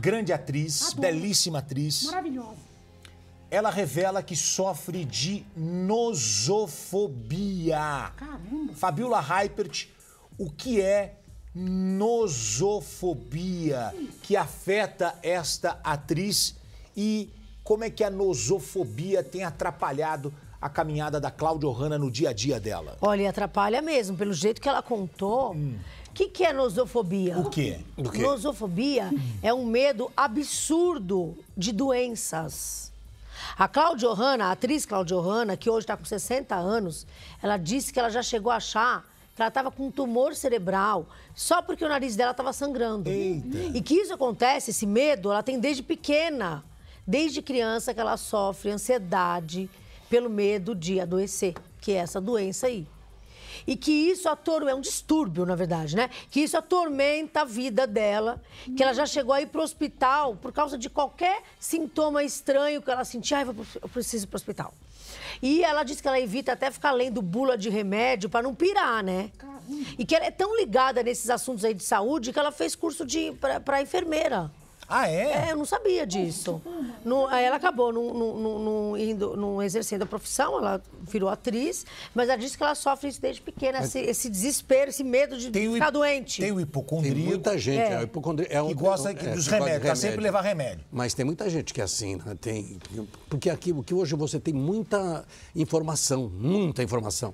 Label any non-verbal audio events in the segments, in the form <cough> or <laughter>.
Grande atriz, Adoro. Tá belíssima atriz. Maravilhosa. Ela revela que sofre de nosofobia. Caramba. Fabiola Hypert, o que é nosofobia que afeta esta atriz e como é que a nosofobia tem atrapalhado a caminhada da Cláudia O'Hana no dia a dia dela? Olha, atrapalha mesmo, pelo jeito que ela contou. Hum. O que, que é nosofobia? O quê? Do quê? Nosofobia é um medo absurdo de doenças. A Cláudia Hanna, a atriz Cláudia Hanna, que hoje está com 60 anos, ela disse que ela já chegou a achar que ela estava com um tumor cerebral só porque o nariz dela estava sangrando. Eita. E que isso acontece, esse medo, ela tem desde pequena. Desde criança que ela sofre ansiedade pelo medo de adoecer, que é essa doença aí e que isso atormenta, é um distúrbio, na verdade, né? Que isso atormenta a vida dela, que ela já chegou a ir para o hospital por causa de qualquer sintoma estranho que ela sentia, ah, eu preciso ir para o hospital. E ela diz que ela evita até ficar lendo bula de remédio para não pirar, né? E que ela é tão ligada nesses assuntos aí de saúde que ela fez curso de para enfermeira. Ah, é? É, eu não sabia disso. aí ela acabou não, indo, exercendo a profissão, ela virou atriz, mas ela disse que ela sofre isso desde pequena, mas... esse, esse, desespero, esse medo de tem ficar doente. Tem o hipocondríaco. Tem muita gente. É. É, é um, que gosta é, dos remédios, tá sempre levar remédio. Mas tem muita gente que é assim, né? tem, porque aqui, que hoje você tem muita informação, muita informação.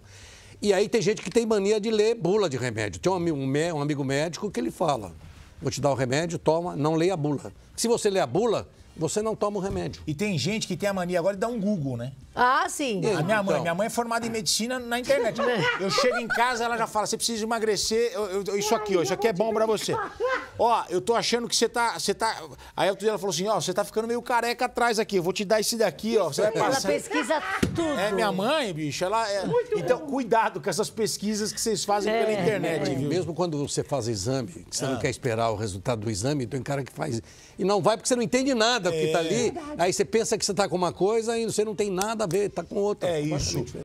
E aí tem gente que tem mania de ler bula de remédio. Tem um, um, um amigo médico que ele fala, vou te dar o remédio, toma, não leia a bula. Se você ler a bula, você não toma o remédio. E tem gente que tem a mania agora de dar um Google, né? Ah, sim. A minha mãe, então? minha mãe é formada em medicina na internet. <laughs> Eu chego em casa, ela já fala, você precisa emagrecer, eu, eu, isso aqui, ó, isso aqui é bom pra você. Ó, eu tô achando que você tá, você tá... Aí outro dia ela falou assim, ó, você tá ficando meio careca atrás aqui, eu vou te dar esse daqui, ó, você vai passar. Ela pesquisa tudo. É, minha mãe, bicho, ela... É... Então, cuidado com essas pesquisas que vocês fazem é, pela internet, é. viu? Mesmo quando você faz exame, que você ah. não quer esperar o resultado do exame, então tem um cara que faz... E não vai porque você não entende nada do que tá é. ali. Aí você pensa que você tá com uma coisa e você não tem nada nada a ver, está com outra. É isso.